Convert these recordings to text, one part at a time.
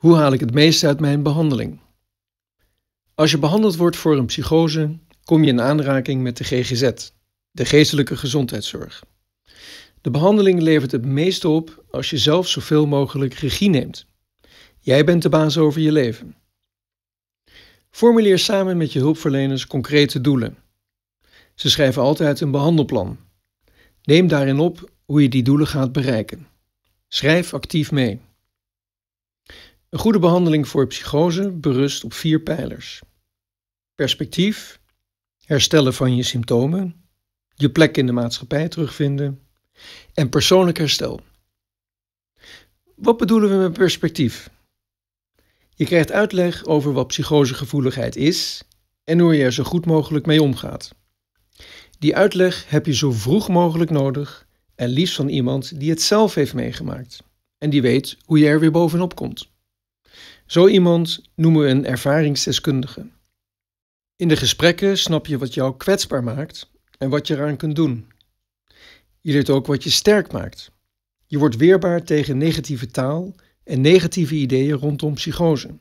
Hoe haal ik het meeste uit mijn behandeling? Als je behandeld wordt voor een psychose, kom je in aanraking met de GGZ, de geestelijke gezondheidszorg. De behandeling levert het meeste op als je zelf zoveel mogelijk regie neemt. Jij bent de baas over je leven. Formuleer samen met je hulpverleners concrete doelen. Ze schrijven altijd een behandelplan. Neem daarin op hoe je die doelen gaat bereiken. Schrijf actief mee. Een goede behandeling voor psychose berust op vier pijlers: perspectief, herstellen van je symptomen, je plek in de maatschappij terugvinden en persoonlijk herstel. Wat bedoelen we met perspectief? Je krijgt uitleg over wat psychosegevoeligheid is en hoe je er zo goed mogelijk mee omgaat. Die uitleg heb je zo vroeg mogelijk nodig en liefst van iemand die het zelf heeft meegemaakt en die weet hoe je er weer bovenop komt. Zo iemand noemen we een ervaringsdeskundige. In de gesprekken snap je wat jou kwetsbaar maakt en wat je eraan kunt doen. Je leert ook wat je sterk maakt. Je wordt weerbaar tegen negatieve taal en negatieve ideeën rondom psychose.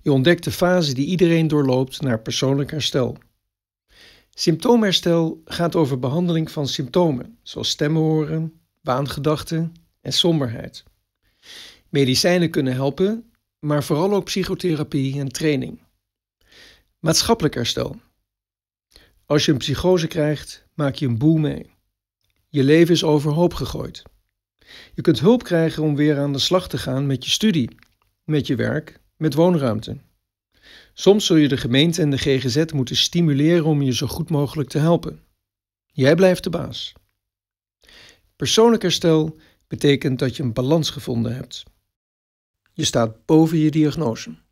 Je ontdekt de fase die iedereen doorloopt naar persoonlijk herstel. Symptoomherstel gaat over behandeling van symptomen, zoals stemmen horen, waangedachten en somberheid. Medicijnen kunnen helpen maar vooral ook psychotherapie en training. Maatschappelijk herstel. Als je een psychose krijgt, maak je een boel mee. Je leven is overhoop gegooid. Je kunt hulp krijgen om weer aan de slag te gaan met je studie, met je werk, met woonruimte. Soms zul je de gemeente en de GGZ moeten stimuleren om je zo goed mogelijk te helpen. Jij blijft de baas. Persoonlijk herstel betekent dat je een balans gevonden hebt. Je staat boven je diagnose.